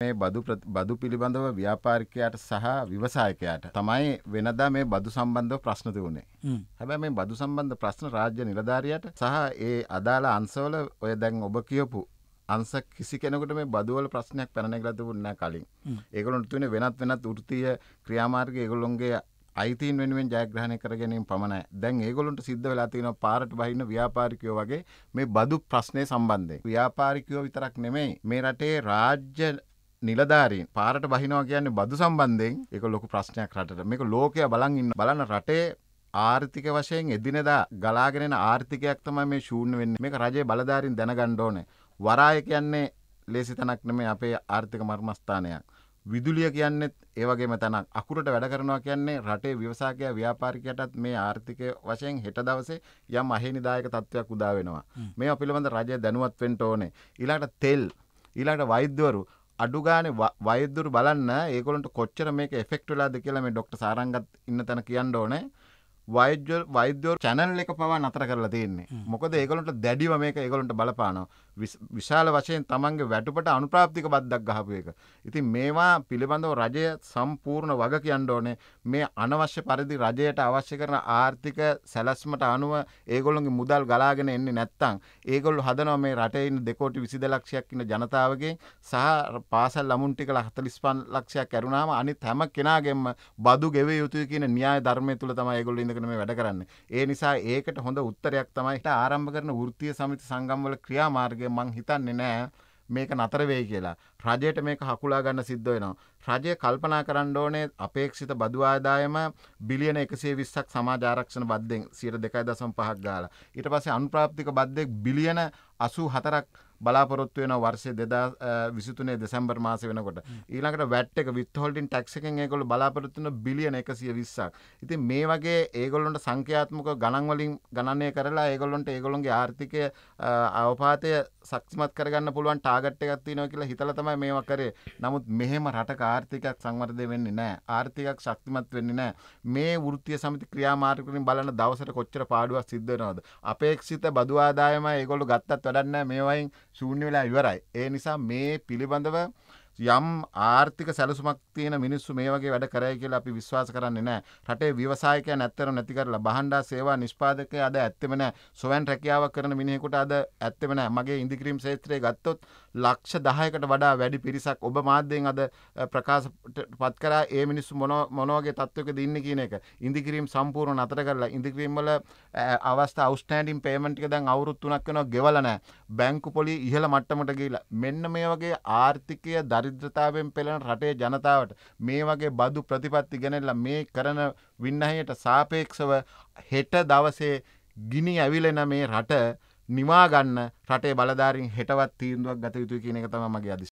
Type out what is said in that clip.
මේ බදු බදු පිළිබඳව ව්‍යාපාරිකයාට සහ විවසායකයාට තමයි වෙනදා මේ බදු සම්බන්ධව ප්‍රශ්න තිබුණේ. හැබැයි මේ බදු සම්බන්ධ ප්‍රශ්න රාජ්‍ය නිලධාරියට සහ ඒ අදාළ අංශවල ඔය දැන් ඔබ කියපු අංශ කිසි කෙනෙකුට මේ බදුවල ප්‍රශ්නයක් පැනනගලා තිබුණේ කලින්. ඒගොල්ලන්ට තුනේ වෙනත් වෙනත් වෘත්තීය ක්‍රියාමාර්ග ඒගොල්ලොන්ගේ අයිතින් වෙනුවෙන් ජයග්‍රහණය කර ගැනීම පමණයි. දැන් ඒගොල්ලන්ට සිද්ධ වෙලා තියෙනවා පාරට බහින ව්‍යාපාරිකයෝ වගේ මේ බදු ප්‍රශ්නේ සම්බන්ධයෙන්. ව්‍යාපාරිකයෝ විතරක් නෙමෙයි මේ රටේ රාජ්‍ය නිලධාරීන් පාරට බහිනවා කියන්නේ බදු සම්බන්ධයෙන් එක ලොකු ප්‍රශ්නයක් රටට මේක ලෝකය බලන්ඉන්න බලන රටේ ආර්ථික වශයෙන් එදිනෙදා ගලාගෙනෙන ආර්ථිකයක් තමයි මේ ශූන්‍ය වෙන්නේ මේක රජයේ බලධාරීන් දැනගන්න ඕනේ වරාය කියන්නේ ලේසි තැනක් නෙමෙයි අපේ ආර්ථික මර්මස්ථානයක් විදුලිය කියන්නේ ඒ වගේම තැනක් අකුරට වැඩ කරනවා කියන්නේ රටේ ව්‍යවසායකයා ව්‍යාපාරිකයටත් මේ ආර්ථික වශයෙන් හෙට දවසේ යම් අහේනිදායක තත්ත්වයක් උදා වෙනවා මේවා පිළිබඳ රජය දැනුවත් වෙන්න ඕනේ ඊළඟට තෙල් ඊළඟට වෛද්‍යවරු අඩුගාන වයදුර බලන්න ඒකොලට කොච්චර මේක ෆෙක්ට වෙලාද කියලා මේ ඩොක්ට සාරංගත් ඉන්න තැන කියන්න ඕනෑ වෛද්‍ය වෛද්‍යෝ චැනල් එක පවා නතර කරලා තියෙන්නේ මොකද ඒගොල්ලන්ට දැඩිව මේක ඒගොල්ලන්ට බලපානවා විශාල වශයෙන් තමන්ගේ වැටුපට අනුප්‍රාප්තික බද්දක් ගහපු එක. ඉතින් මේවා පිළිබඳව රජය සම්පූර්ණ වග කියන්න ඕනේ මේ අනවශ්‍ය පරිදි රජයට අවශ්‍ය කරන ආර්ථික සැලැස්මට අනුව ඒගොල්ලන්ගේ මුදල් ගලාගෙන එන්නේ නැත්තම් ඒගොල්ලෝ හදනවා මේ රටේ ඉන්න දෙකෝටි 22 ලක්ෂයක් ඉන්න ජනතාවගේ සහ පාසල් ළමුන් ටික 45 ලක්ෂයක් ඇරුණාම අනිත් හැම කෙනාගෙම බදු ගෙවිය යුතුයි කියන න්‍යාය ධර්මයේ තුල තමයි ඒගොල්ලෝ ඉඳ ඉඳගෙන මේ වැඩ කරන්න. ඒ නිසා ඒකට හොඳ උත්තරයක් තමයි ආරම්භ කරන වෘත්තීය සමිති සංගම්වල ක්‍රියාමාර්ගය මං හිතන්නේ නෑ. මේක නතර වෙයි කියලා. රජයට මේක හකුලා ගන්න සිද්ධ වෙනවා. රජය කල්පනා කරන්න ඕනේ අපේක්ෂිත බදු ආදායම බිලියන 120ක් සමාජ ආරක්ෂණ බද්දෙන් 2.5ක් ගාලා. ඊට පස්සේ අනුප්‍රාප්තික බද්දෙක් බිලියන 84ක් බලාපොරොත්තු වෙන වර්ෂය දෙදා විසිතුනේ දෙසැම්බර් මාස වෙනකොට ඊළඟට වැට් එක විත්හොල්ඩින් ටක්සකෙන් ඒකොල බලාපොරොත්තුන බිලියන එකසිය විස්සක් ඉතින් මේ වගේ ඒගොල්ලොන්ට සංඛ්‍යාත්මක ගණන්වලින් ගණනය කරලා ඒගොල්ලොන්ට ඒගොලොන්ගේ ආර්ථිකය අවපාතය සක්ෂමත් කරගන්න පුළුවන් ටාගට් එකක් තියෙනවා කියලා හිතලා තමයි මේවා කරේ. නමුත් මෙහෙම රටක ආර්ථිකයක් සංවර්ධනය වෙන්නේ නැහැ. ආර්ථිකයක් ශක්තිමත් වෙන්නේ නැහැ. මේ වෘත්තීය සමිති ක්‍රියාමාර්ග වලින් බලන දවසට කොච්චර පාඩුවක් සිද්ධ වෙනවද? අපේක්ෂිත බදු ආදායම ඒගොල්ලෝ ගත්තත් වැඩක් නැහැ. මේවායින් ශූන්‍ය වෙලා ඉවරයි. ඒ නිසා මේ පිළිබඳව යම් ආර්ථික සැලසුමක් තියෙන මිනිස්සු මේ වගේ වැඩ කරයි කියලා අපි විශ්වාස කරන්නේ නැහැ. රටේ ව්‍යවසායකයන් ඇත්තටම නැති කරලා බහණ්ඩා සේවා නිෂ්පාදකය අද ඇත්තෙම නැහැ. සොවන් රැකියාවක් කරන මිනිහෙකුට අද ඇත්තෙම නැහැ. මගේ ඉන්දික්‍රීම් ක්ෂේත්‍රය ගත්තොත් ලක්ෂ 10කට වඩා වැඩි පිරිසක් ඔබ මාධ්‍යයෙන් අද ප්‍රකාශපත් කරා ඒ මිනිස්සු මොන මොන වගේ තත්වයකද ඉන්නේ කියන එක. ඉන්දික්‍රීම් සම්පූර්ණ නතර කරලා ඉන්දික්‍රීම් වල අවස්ථා අවුස්ටෑන්ඩින් පේමන්ට් එක දැන් අවුරුදු 3ක් වෙනවා ගෙවලා නැහැ. බැංකු පොලි ඉහළ මට්ටමට ගිහිලා මෙන්න මේ වගේ ආර්ථිකය දරි දරිද්‍රතාවෙන් පෙළෙන රටේ ජනතාවට මේ වගේ බදු ප්‍රතිපත්ති ගැනෙල්ලා මේ කරන වින්නහයට සාපේක්ෂව හෙට දවසේ ගිනි ඇවිලෙන මේ රට නිවාගන්න රටේ බලධාරින් හෙටවත් තීන්දුවක් ගත යුතු කියන එක තම මගේ අදි.